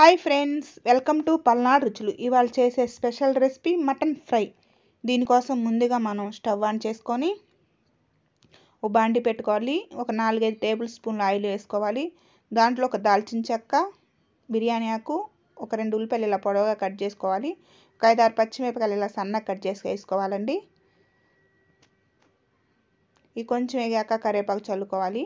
hi friends welcome to Palnadu రుచులు ఇవాళ చేసే స్పెషల్ రెసిపీ మటన్ ఫ్రై దీనికోసం ముందుగా మనం స్టవ్ ఆన్ చేసుకొని ఓ బాండి పెట్టుకోవాలి ఒక నాలుగైదు టేబుల్ స్పూన్ల ఆయిల్ వేసుకోవాలి దాంట్లో ఒక దాల్చిన చెక్క బిర్యానీ ఆకు ఒక రెండు ఉల్లిపాయలు ఇలా పొడవుగా కట్ చేసుకోవాలి ఒక ఐదు ఆరు పచ్చిమిరపకాయలు ఇలా సన్నగా కట్ చేసి వేసుకోవాలండి ఇవి కొంచెం వేగాక కరివేపాకు చల్లుకోవాలి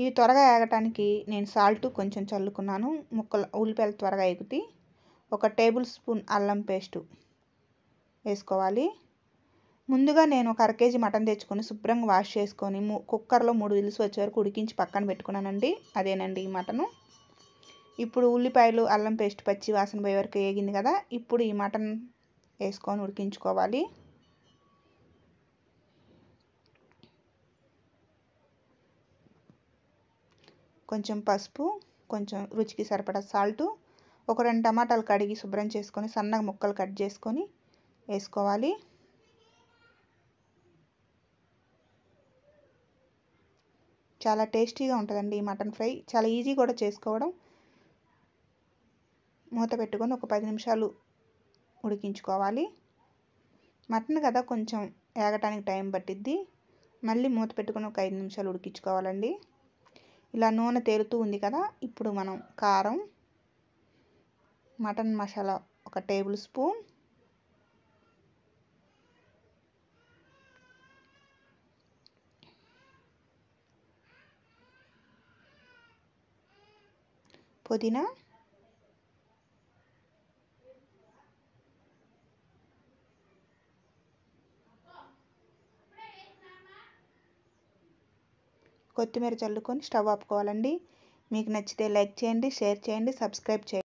ఇవి త్వరగా ఏగటానికి నేను సాల్ట్ కొంచెం చల్లుకున్నాను ముక్కలు ఉల్లిపాయలు త్వరగా ఎగుతాయి ఒక టేబుల్ స్పూన్ అల్లం పేస్టు వేసుకోవాలి ముందుగా నేను ఒక కేజీ మటన్ తెచ్చుకొని శుభ్రంగా వాష్ చేసుకొని కుక్కర్లో మూడు విలుసు వచ్చే వరకు ఉడికించి పక్కన పెట్టుకున్నానండి అదేనండి ఈ మటను ఇప్పుడు ఉల్లిపాయలు అల్లం పేస్ట్ పచ్చి వాసన పోయే వరకు వేగింది కదా ఇప్పుడు ఈ మటన్ వేసుకొని ఉడికించుకోవాలి కొంచెం పసుపు కొంచెం రుచికి సరిపడా సాల్టు ఒక రెండు టమాటాలు కడిగి శుభ్రం చేసుకొని సన్నగా ముక్కలు కట్ చేసుకొని వేసుకోవాలి చాలా టేస్టీగా ఉంటుందండి ఈ మటన్ ఫ్రై చాలా ఈజీ కూడా చేసుకోవడం మూత పెట్టుకొని ఒక పది నిమిషాలు ఉడికించుకోవాలి మటన్ కదా కొంచెం ఏగటానికి టైం పట్టిద్ది మళ్ళీ మూత పెట్టుకొని ఒక ఐదు నిమిషాలు ఉడికించుకోవాలండి ఇలా నూనె తేలుతూ ఉంది కదా ఇప్పుడు మనం కారం మటన్ మసాలా ఒక టేబుల్ స్పూన్ పుదీనా కొత్తిమీర చల్లుకొని స్టవ్ ఆపుకోవాలండి మీకు నచ్చితే లైక్ చేయండి షేర్ చేయండి సబ్స్క్రైబ్ చేయండి